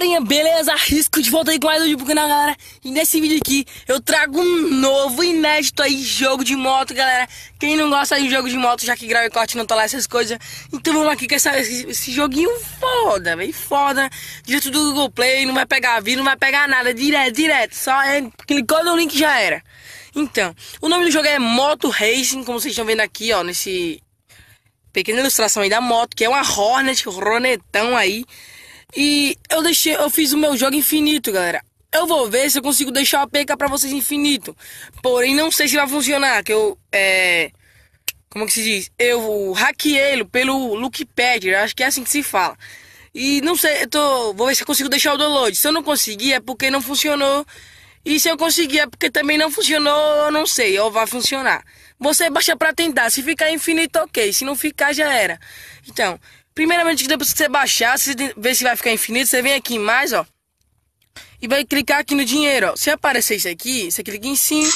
galerinha, beleza? Risco de volta aí com mais um vídeo pro canal, galera E nesse vídeo aqui eu trago um novo inédito aí jogo de moto, galera Quem não gosta de jogo de moto, já que grau e corte não tá lá essas coisas Então vamos aqui com essa, esse, esse joguinho foda, bem foda Direto do Google Play, não vai pegar vídeo, não vai pegar nada, direto, direto Só é, clicou no link já era Então, o nome do jogo é Moto Racing, como vocês estão vendo aqui, ó Nesse pequena ilustração aí da moto, que é uma Hornet, Ronetão aí e eu deixei, eu fiz o meu jogo infinito, galera. Eu vou ver se eu consigo deixar o PK pra vocês infinito. Porém, não sei se vai funcionar, que eu, é... Como que se diz? Eu hackeei-lo pelo Lookpad, acho que é assim que se fala. E não sei, eu tô, vou ver se eu consigo deixar o download. Se eu não conseguir, é porque não funcionou. E se eu conseguir, é porque também não funcionou, eu não sei, ou vai funcionar. Você baixa pra tentar, se ficar infinito, ok. Se não ficar, já era. Então, Primeiramente, depois que você baixar, você vê se vai ficar infinito, você vem aqui em mais, ó. E vai clicar aqui no dinheiro, ó. Se aparecer isso aqui, você clica em sim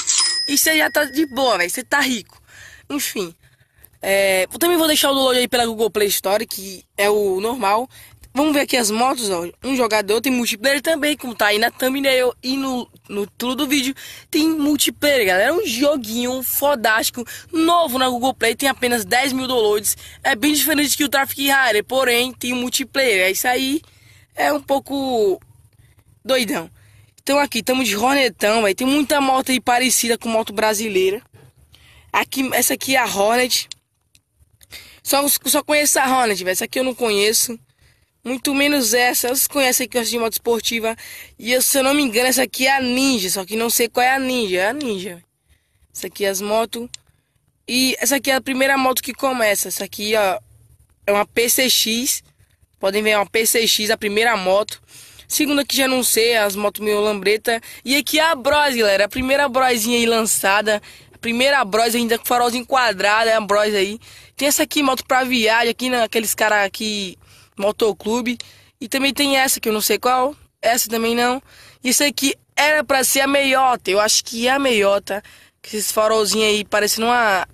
e você já tá de boa, velho. Você tá rico. Enfim. É, eu também vou deixar o download aí pela Google Play Store, que é o normal. Vamos ver aqui as motos, ó. Um jogador tem multiplayer também, como tá aí na thumbnail e no, no tudo do vídeo. Tem multiplayer, galera. É um joguinho fodástico, novo na Google Play, tem apenas 10 mil downloads. É bem diferente que o Traffic Rare, porém tem multiplayer. É isso aí, é um pouco doidão. Então aqui, estamos de Hornetão, Tem muita moto aí parecida com moto brasileira. Aqui, essa aqui é a Hornet. Só, só conheço a Hornet, velho. Essa aqui eu não conheço muito menos essa. Vocês conhecem aqui antes de moto esportiva. E eu, se eu não me engano, essa aqui é a Ninja. Só que não sei qual é a Ninja. É a Ninja. Essa aqui é as motos. E essa aqui é a primeira moto que começa. Essa aqui, ó, é uma PCX. Podem ver, é uma PCX, a primeira moto. Segunda que já não sei, é as motos meio lambreta. E aqui é a Bros, galera. A primeira Brosinha aí lançada. A primeira Bros ainda com farolzinho quadrado, é a Bros aí. Tem essa aqui, moto pra viagem, aqui naqueles caras que motoclube. E também tem essa que eu não sei qual, essa também não. Isso aqui era para ser a meiota, eu acho que é a meiota, que esses farolzinhos aí parecendo uma,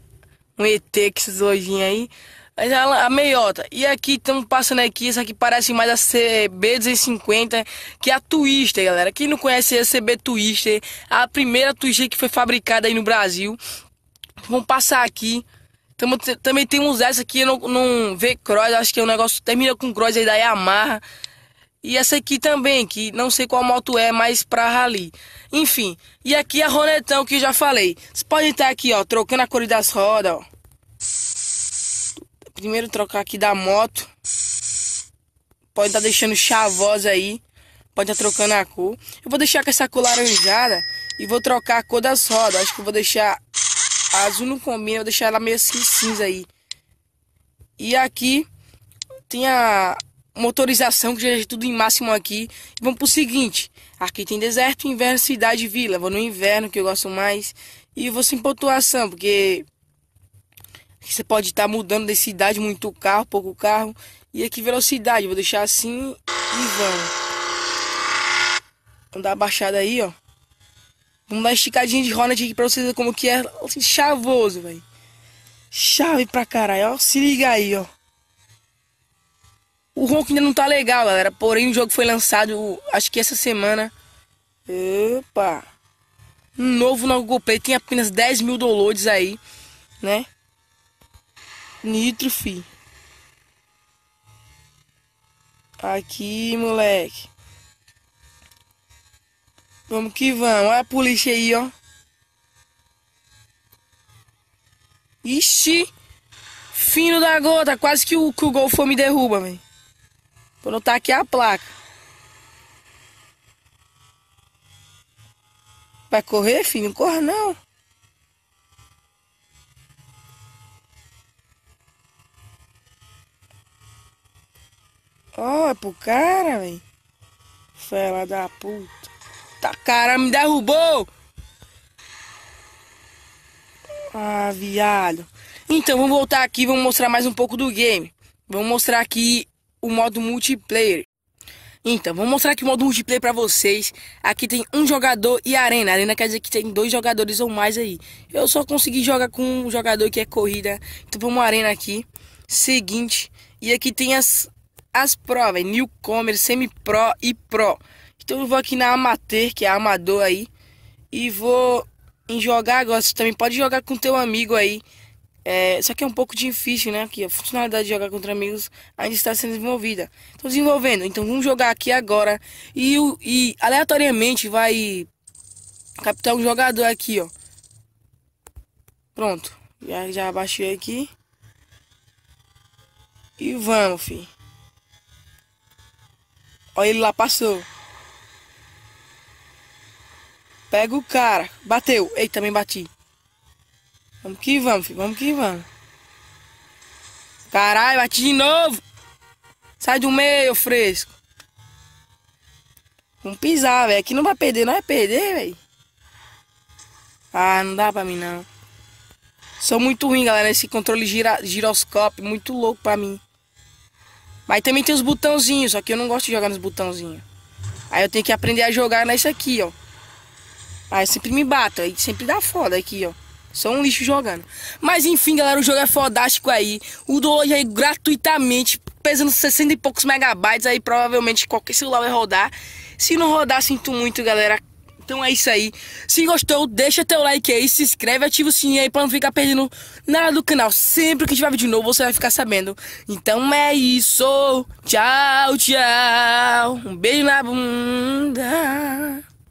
um ET que esses doidinhos aí. Mas é a meiota. E aqui estamos passando aqui, essa aqui parece mais a CB250, que é a Twister, galera. Quem não conhece a CB Twister, a primeira Twister que foi fabricada aí no Brasil. Vamos passar aqui Tamo, também temos essa aqui, não, não vê cross, acho que é um negócio termina com cross aí da Yamaha. E essa aqui também, que não sei qual moto é, mas pra rally. Enfim, e aqui a Ronetão que já falei. Você pode estar aqui, ó, trocando a cor das rodas, ó. Primeiro trocar aqui da moto. Pode estar deixando chavosa aí. Pode estar trocando a cor. Eu vou deixar com essa cor laranjada e vou trocar a cor das rodas. Acho que vou deixar azul não combina, vou deixar ela meio assim cinza aí. E aqui tem a motorização que já é tudo em máximo aqui. E vamos pro seguinte, aqui tem deserto, inverno, cidade, vila. Vou no inverno que eu gosto mais e vou sem pontuação, porque você pode estar tá mudando de cidade, muito carro, pouco carro. E aqui velocidade, vou deixar assim e vamos. Vamos dar uma baixada aí, ó uma esticadinha de Ronald aqui pra vocês verem como que é assim, chavoso, velho. Chave pra caralho, ó. Se liga aí, ó. O ronco ainda não tá legal, galera. Porém, o jogo foi lançado, acho que essa semana. Opa! Novo no Google Play. Tem apenas 10 mil downloads aí, né? Nitro, fi. Aqui, moleque. Vamos que vamos. Olha a polícia aí, ó. Ixi. Fino da gota. Quase que o, que o golfo me derruba, velho. Pra notar aqui a placa. Vai correr, filho? Não corre, não. Ó, oh, é pro cara, velho. Fela da puta. Eita, cara, me derrubou! Ah, viado. Então, vamos voltar aqui, vamos mostrar mais um pouco do game. Vamos mostrar aqui o modo multiplayer. Então, vou mostrar aqui o modo multiplayer pra vocês. Aqui tem um jogador e arena. Arena quer dizer que tem dois jogadores ou mais aí. Eu só consegui jogar com um jogador que é corrida. Então, vamos arena aqui. Seguinte. E aqui tem as, as provas. É newcomer, Semi-Pro e Pro. Então eu vou aqui na Amateur, que é amador aí, e vou em jogar agora. Você também pode jogar com teu amigo aí. É, só que é um pouco difícil, né? Que a funcionalidade de jogar contra amigos ainda está sendo desenvolvida. Estou desenvolvendo, então vamos jogar aqui agora. E, e aleatoriamente vai captar um jogador aqui, ó. Pronto. Já, já baixei aqui. E vamos, fi. Olha, ele lá passou. Pega o cara. Bateu. Ei, também bati. Vamos que vamos, filho. Vamos que vamos. Caralho, bati de novo. Sai do meio, fresco. Vamos pisar, velho. Aqui não vai perder, não vai é perder, velho. Ah, não dá pra mim, não. Sou muito ruim, galera. Esse controle gira, giroscópio, muito louco pra mim. Mas também tem os botãozinhos, só que eu não gosto de jogar nos botãozinhos. Aí eu tenho que aprender a jogar nesse aqui, ó. Aí sempre me bato, aí sempre dá foda aqui, ó. Só um lixo jogando. Mas enfim, galera, o jogo é fodástico aí. O download aí gratuitamente, pesando 60 e poucos megabytes. Aí provavelmente qualquer celular vai rodar. Se não rodar, sinto muito, galera. Então é isso aí. Se gostou, deixa teu like aí, se inscreve, ativa o sininho aí pra não ficar perdendo nada do canal. Sempre que tiver vídeo novo, você vai ficar sabendo. Então é isso. Tchau, tchau. Um beijo na bunda.